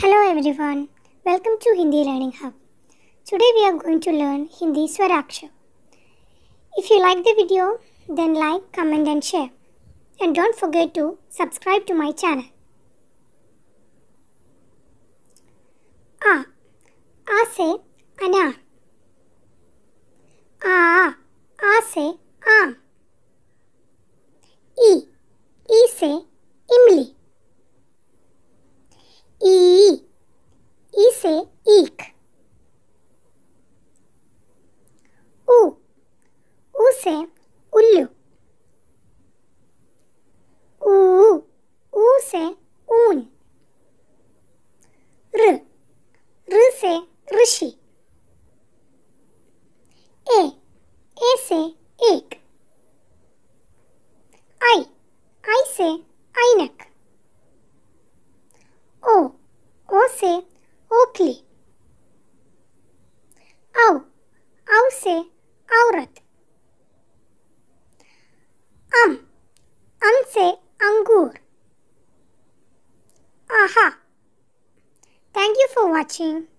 Hello everyone, welcome to Hindi Learning Hub. Today we are going to learn Hindi Swarakshar. If you like the video, then like, comment and share. And don't forget to subscribe to my channel. A. A se, ana. A. A se, a. E, e se. एक उ, उ से उल्लू ए ए से एक आई आई से आइनक ओ ओ से quickly. أو أو say Aurat. Am. أم say angur. Aha! Thank you for watching.